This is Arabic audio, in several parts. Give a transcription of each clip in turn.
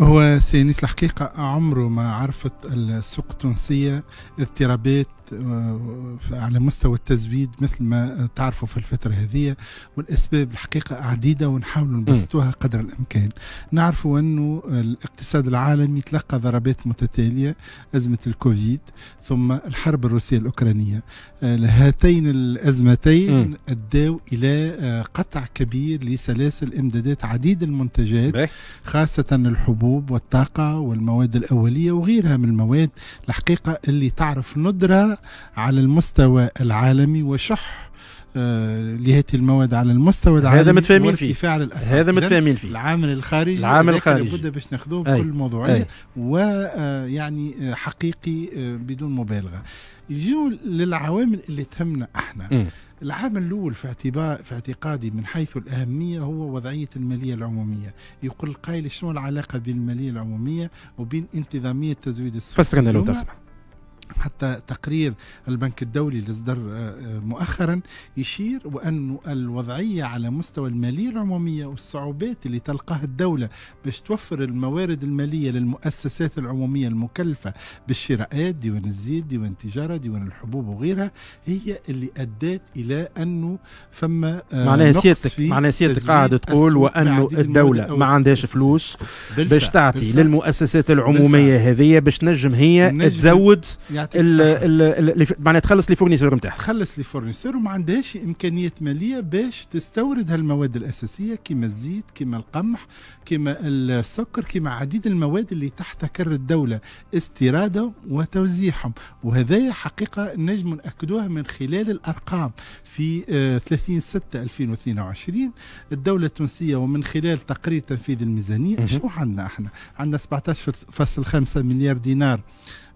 هو سينيس الحقيقة عمره ما عرفت السوق التونسية اضطرابات على مستوى التزويد مثل ما تعرفوا في الفترة هذه والأسباب الحقيقة عديدة ونحاولوا نبسطوها قدر الإمكان نعرفوا أنه الاقتصاد العالمي تلقى ضربات متتالية أزمة الكوفيد ثم الحرب الروسية الأوكرانية آه، هاتين الأزمتين أدوا إلى آه، قطع كبير لسلاسل إمدادات عديد المنتجات خاصة الحبوب والطاقة والمواد الأولية وغيرها من المواد الحقيقة اللي تعرف ندرة على المستوى العالمي وشح آه، لهذه المواد على المستوى العالمي هذا متفاهمين فيه هذا متفاهمين فيه العامل الخارجي العامل الخارجي لابد باش ناخذوه بكل موضوعيه ويعني آه، آه، حقيقي بدون مبالغه يجيو للعوامل اللي تهمنا احنا م. العامل الاول في اعتبار في اعتقادي من حيث الاهميه هو وضعيه الماليه العموميه يقول القائل شنو العلاقه بين الماليه العموميه وبين انتظاميه تزويد السوق فسرنا لو تسمح حتى تقرير البنك الدولي اللي اصدر آه، آه، مؤخرا يشير وأن الوضعية على مستوى المالية العمومية والصعوبات اللي تلقاها الدولة باش توفر الموارد المالية للمؤسسات العمومية المكلفة بالشراءات ديوان الزيت ديوان التجارة ديوان الحبوب وغيرها هي اللي أدت إلى أنه فما آه، معناها سيادتك معناها سيادتك قاعد تقول وأنه الدولة ما عندهاش فلوس باش تعطي للمؤسسات العمومية هذه باش تنجم هي تزود يعني معناها تخلص لي فورنيسور نتاعها تخلص لي فورنيسور وما عندهاش امكانيات ماليه باش تستورد هالمواد الاساسيه كما الزيت كما القمح كما السكر كما عديد المواد اللي تحتكر الدوله استيرادهم وتوزيعهم وهذا حقيقه نجم ناكدوها من خلال الارقام في 30 6 2022 الدوله التونسيه ومن خلال تقرير تنفيذ الميزانيه شو عندنا احنا عندنا 17.5 مليار دينار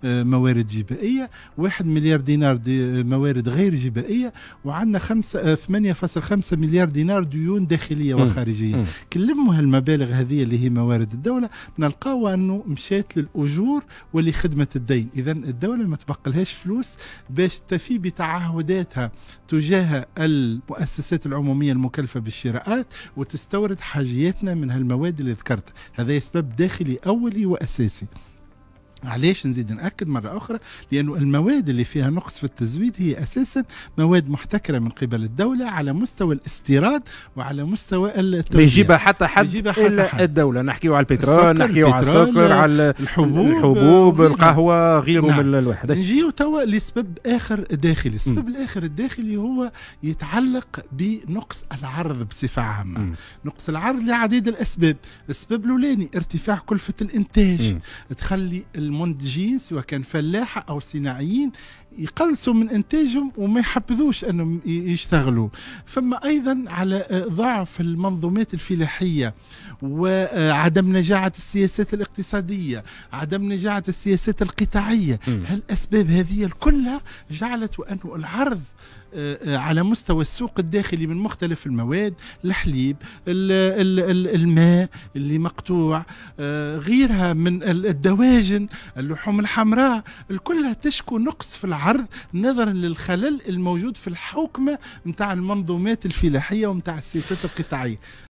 موارد جبائيه 1 مليار دينار دي موارد غير جبائيه وعندنا 5 8.5 آه، مليار دينار ديون داخليه وخارجيه كلموا هالمبالغ هذه اللي هي موارد الدوله نلقاو انه مشات للاجور ولخدمه الدين اذا الدوله ما تبقلهاش فلوس باش تفي بتعهداتها تجاه المؤسسات العموميه المكلفه بالشراءات وتستورد حاجياتنا من هالمواد اللي ذكرتها هذا سبب داخلي اولي واساسي علاش نزيد ناكد مره اخرى لانه المواد اللي فيها نقص في التزويد هي اساسا مواد محتكره من قبل الدوله على مستوى الاستيراد وعلى مستوى التوزيع بيجيبها حتى حد بيجيبها حتى الا حد. الدوله نحكيو على البترول نحكيو على السكر على الحبوب الحبوب القهوه غيره نعم. من الوحده نجيو توا لسبب اخر داخلي السبب الاخر الداخلي هو يتعلق بنقص العرض بصفه عامه م. نقص العرض لعديد الاسباب السبب الاولاني ارتفاع كلفه الانتاج م. تخلي المنتجين سواء كان فلاحه او صناعيين يقلصوا من انتاجهم وما يحبذوش انهم يشتغلوا فما ايضا على آه، ضعف المنظومات الفلاحيه وعدم نجاعه السياسات الاقتصاديه عدم نجاعه السياسات القطاعيه هالاسباب هذه كلها جعلت أنه العرض آه، آه، على مستوى السوق الداخلي من مختلف المواد الحليب الماء اللي مقطوع غيرها من الدواجن اللحوم الحمراء الكلها تشكو نقص في العرض نظرا للخلل الموجود في الحوكمة متاع المنظومات الفلاحية ومتاع السياسات القطاعية